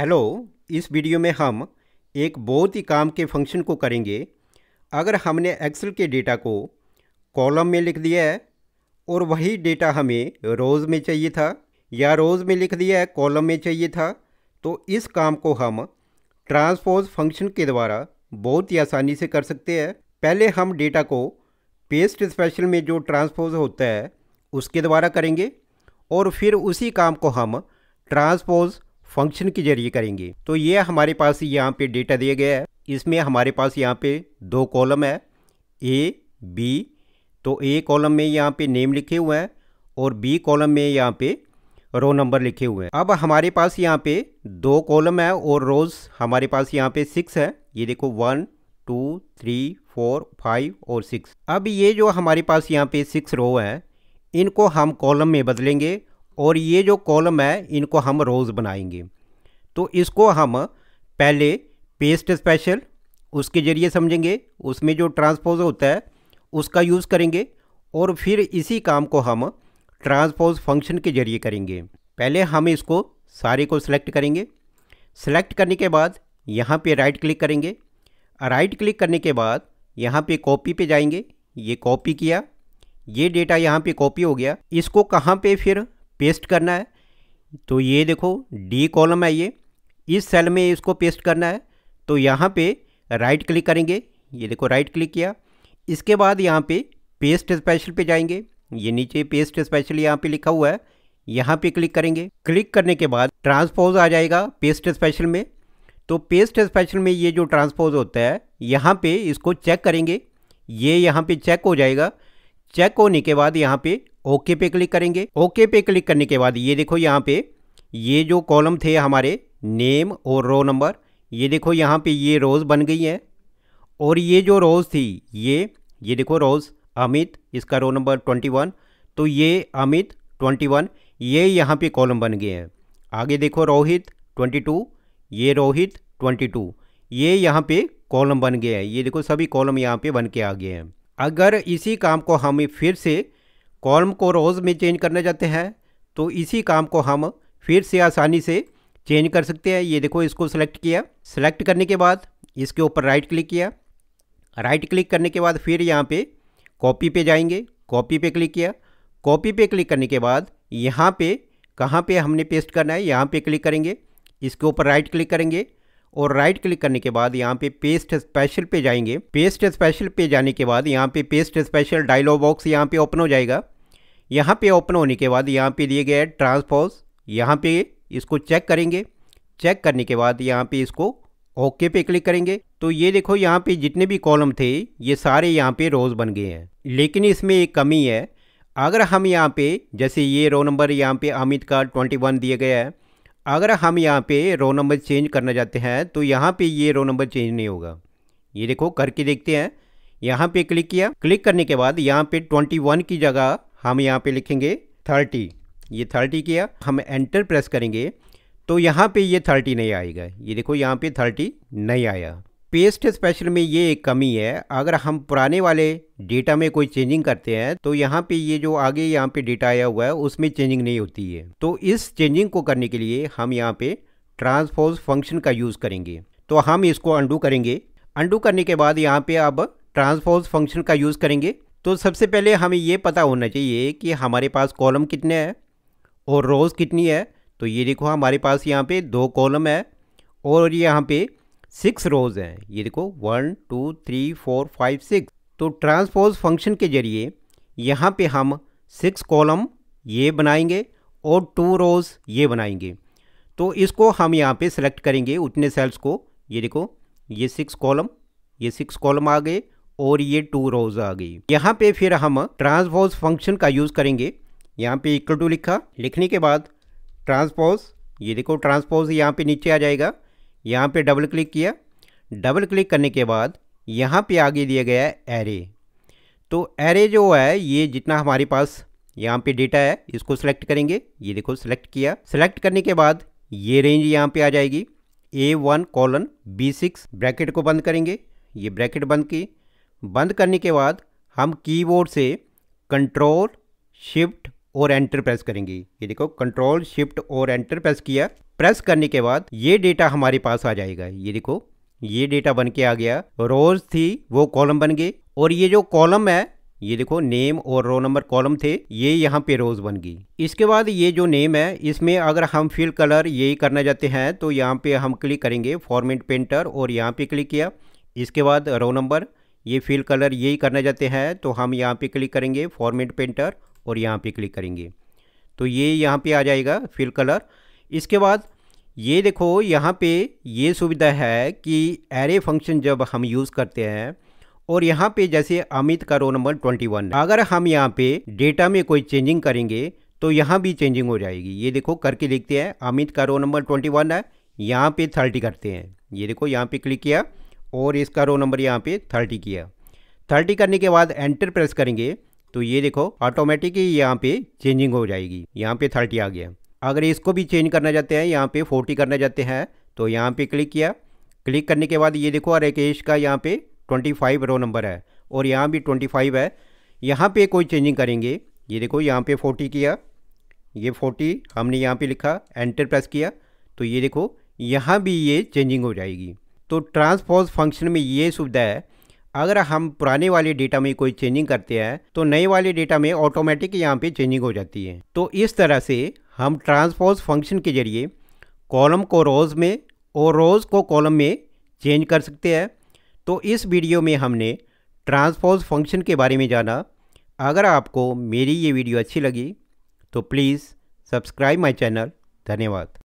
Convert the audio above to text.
hello इस video में हम एक बहुत ही काम के फंक्शन को करेंगे अगर हमने एक्सेल के डेटा को कॉलम में लिख दिया है और वही डेटा हमें रोज़ में चाहिए था या रोज़ में लिख दिया है कॉलम में चाहिए था तो इस काम को हम ट्रांसपोज फंक्शन के द्वारा बहुत ही आसानी से कर सकते हैं पहले हम डेटा को पेस्ट स्पेशल में जो ट्रांसपोज होता है उसके द्वारा करेंगे और फिर उसी काम को हम ट्रांसपोज़ फंक्शन के जरिए करेंगे तो ये हमारे पास यहाँ पे डेटा दिया गया है इसमें हमारे पास यहाँ पे दो कॉलम है ए बी तो ए कॉलम में यहाँ पे नेम लिखे हुए हैं और बी कॉलम में यहाँ पे रो नंबर लिखे हुए हैं अब हमारे पास यहाँ पे दो कॉलम है और रोज़ हमारे पास यहाँ पे सिक्स है ये देखो one two three four five और सिक्स अब ये जो हमारे पास यहाँ पे सिक्स रो है इनको हम कॉलम में बदलेंगे और ये जो कॉलम है इनको हम रोज़ बनाएंगे तो इसको हम पहले पेस्ट स्पेशल उसके ज़रिए समझेंगे उसमें जो ट्रांसपोज होता है उसका यूज़ करेंगे और फिर इसी काम को हम ट्रांसपोज फंक्शन के ज़रिए करेंगे पहले हम इसको सारे को सिलेक्ट करेंगे सिलेक्ट करने के बाद यहाँ पे राइट क्लिक करेंगे राइट क्लिक करने के बाद यहाँ पे कॉपी पे जाएंगे ये कॉपी किया ये डेटा यहाँ पे कॉपी हो गया इसको कहाँ पे फिर पेस्ट करना है तो ये देखो डी कॉलम है ये इस सेल में इसको पेस्ट करना है तो यहाँ पे राइट क्लिक करेंगे ये देखो राइट क्लिक किया इसके बाद यहाँ पे पेस्ट स्पेशल पे जाएंगे ये नीचे पेस्ट स्पेशल यहाँ पे लिखा हुआ है यहाँ पे क्लिक करेंगे क्लिक करने के बाद ट्रांसपोज आ जाएगा पेस्ट स्पेशल में तो पेस्ट स्पेशल में ये जो ट्रांसपोज होता है यहाँ पर इसको चेक करेंगे ये यहाँ पर चेक हो जाएगा चेक होने के बाद यहाँ पे ओके पे क्लिक करेंगे ओके पे क्लिक करने के बाद ये देखो यहाँ पे ये जो कॉलम थे हमारे नेम और रो नंबर ये देखो यहाँ पे ये रोज़ बन गई है और ये जो रोज़ थी ये ये देखो रोज़ अमित इसका रो नंबर ट्वेंटी वन तो ये अमित ट्वेंटी वन ये यहाँ पे कॉलम बन गए हैं आगे देखो रोहित ट्वेंटी टू ये रोहित ट्वेंटी टू ये यहाँ पे कॉलम बन गए हैं ये देखो सभी कॉलम यहाँ पे बन के आ गए हैं अगर इसी काम को हम फिर से कॉलम को रोज़ में चेंज करना चाहते हैं तो इसी काम को हम फिर से आसानी से चेंज कर सकते हैं ये देखो इसको सेलेक्ट किया सेलेक्ट करने के बाद इसके ऊपर राइट क्लिक किया राइट क्लिक करने के बाद फिर यहाँ पे कॉपी पे जाएंगे कॉपी पे क्लिक किया कॉपी पे क्लिक करने के बाद यहाँ पे कहाँ पे हमने पेस्ट करना है यहाँ पे क्लिक करेंगे इसके ऊपर राइट क्लिक करेंगे और राइट क्लिक करने के बाद यहाँ पे पेस्ट स्पेशल पे जाएंगे पेस्ट स्पेशल पे जाने के बाद यहाँ पे पेस्ट स्पेशल डायलॉग बॉक्स यहाँ पे ओपन हो जाएगा यहाँ पे ओपन होने के बाद यहाँ पे दिए गए ट्रांसपोज यहाँ पे इसको चेक करेंगे चेक करने के बाद यहाँ पे इसको ओके पे क्लिक करेंगे तो ये देखो यहाँ पे जितने भी कॉलम थे ये सारे यहाँ पे रोज़ बन गए हैं लेकिन इसमें एक कमी है अगर हम यहाँ पे जैसे ये रो नंबर यहाँ पे अमित का ट्वेंटी वन दिया गया है अगर हम यहाँ पे रो नंबर चेंज करना चाहते हैं तो यहाँ पे ये रो नंबर चेंज नहीं होगा ये देखो करके देखते हैं यहाँ पे क्लिक किया क्लिक करने के बाद यहाँ पे 21 की जगह हम यहाँ पे लिखेंगे 30 ये 30 किया हम एंटर प्रेस करेंगे तो यहाँ पे ये 30 नहीं आएगा ये देखो यहाँ पे 30 नहीं आया पेस्ट स्पेशल में ये एक कमी है अगर हम पुराने वाले डेटा में कोई चेंजिंग करते हैं तो यहाँ पे ये जो आगे यहाँ पे डेटा आया हुआ है उसमें चेंजिंग नहीं होती है तो इस चेंजिंग को करने के लिए हम यहाँ पे ट्रांसफोर्स फंक्शन का यूज़ करेंगे तो हम इसको अंडू करेंगे अंडू करने के बाद यहाँ पे अब ट्रांसफोर्स फंक्शन का यूज़ करेंगे तो सबसे पहले हमें ये पता होना चाहिए कि हमारे पास कॉलम कितने हैं और रोज़ कितनी है तो ये देखो हमारे पास यहाँ पर दो कॉलम है और यहाँ पर सिक्स रोज हैं ये देखो one two three four five six तो ट्रांसपोज फंक्शन के जरिए यहाँ पे हम सिक्स कॉलम ये बनाएंगे और टू रोज ये बनाएंगे तो इसको हम यहाँ पे सेलेक्ट करेंगे उतने सेल्स को ये देखो ये सिक्स कॉलम ये सिक्स कॉलम आ गए और ये टू रोज आ गई यहाँ पे फिर हम ट्रांसपोज फंक्शन का यूज़ करेंगे यहाँ पे इक्वल टू लिखा लिखने के बाद ट्रांसपोज ये देखो ट्रांसपोज यहाँ पे नीचे आ जाएगा यहाँ पे डबल क्लिक किया डबल क्लिक करने के बाद यहाँ पे आगे दिया गया है एरे तो एरे जो है ये जितना हमारे पास यहाँ पे डेटा है इसको सिलेक्ट करेंगे ये देखो सिलेक्ट किया सिलेक्ट करने के बाद ये रेंज यहाँ पे आ जाएगी A one colon B six bracket को बंद करेंगे ये ब्रैकेट बंद की बंद करने के बाद हम कीबोर्ड से कंट्रोल शिफ्ट और एंटर प्रेस करेंगे ये देखो कंट्रोल शिफ्ट और एंटर प्रेस किया प्रेस करने के बाद ये डेटा हमारे पास आ जाएगा ये देखो ये डेटा बन के आ गया रोज थी वो कॉलम बन गए और ये जो कॉलम है ये देखो नेम और रो नंबर कॉलम थे ये यहाँ पे रोज बन गई इसके बाद ये जो नेम है इसमें अगर हम फिल कलर यही करना चाहते हैं तो यहाँ पे हम क्लिक करेंगे फॉर्मेट पेंटर और यहाँ पे क्लिक किया इसके बाद रो नंबर ये फिल कलर यही करना चाहते हैं तो हम यहाँ पे क्लिक करेंगे फॉर्मेट पेंटर और यहाँ पे क्लिक करेंगे तो ये यहाँ पे आ जाएगा फिल कलर इसके बाद ये देखो यहाँ पे ये सुविधा है कि एरे फंक्शन जब हम यूज़ करते हैं और यहाँ पे जैसे अमित का रो नंबर ट्वेंटी वन अगर हम यहाँ पे डेटा में कोई चेंजिंग करेंगे तो यहाँ भी चेंजिंग हो जाएगी ये देखो करके देखते हैं अमित का रो नंबर ट्वेंटी वन है यहाँ पे थर्टी करते हैं ये देखो यहाँ पे क्लिक किया और इसका रो नंबर यहाँ पे थर्टी किया थर्टी करने के बाद एंटर प्रेस करेंगे तो ये देखो ऑटोमेटिक ही यहाँ पे चेंजिंग हो जाएगी यहाँ पे थर्टी आ गया अगर इसको भी चेंज करना चाहते हैं यहाँ पे फोर्टी करना चाहते हैं तो यहाँ पे क्लिक किया क्लिक करने के बाद ये देखो राकेश का यहाँ पे ट्वेंटी फाइव रो नंबर है और यहाँ भी ट्वेंटी फाइव है यहाँ पे कोई चेंजिंग करेंगे ये देखो यहाँ पे फोर्टी किया ये फोर्टी हमने यहाँ पे लिखा एंटर प्रेस किया तो ये देखो यहाँ भी ये चेंजिंग हो जाएगी तो ट्रांसपोज फंक्शन में ये सुविधा है अगर हम पुराने वाले डेटा में कोई चेंजिंग करते हैं तो नए वाले डेटा में ऑटोमेटिक यहाँ पे चेंजिंग हो जाती है तो इस तरह से हम ट्रांसपोज फंक्शन के जरिए कॉलम को रोज़ में और रोज़ को कॉलम में चेंज कर सकते हैं तो इस वीडियो में हमने ट्रांसपोज फंक्शन के बारे में जाना अगर आपको मेरी ये वीडियो अच्छी लगी तो प्लीज़ सब्सक्राइब माय चैनल धन्यवाद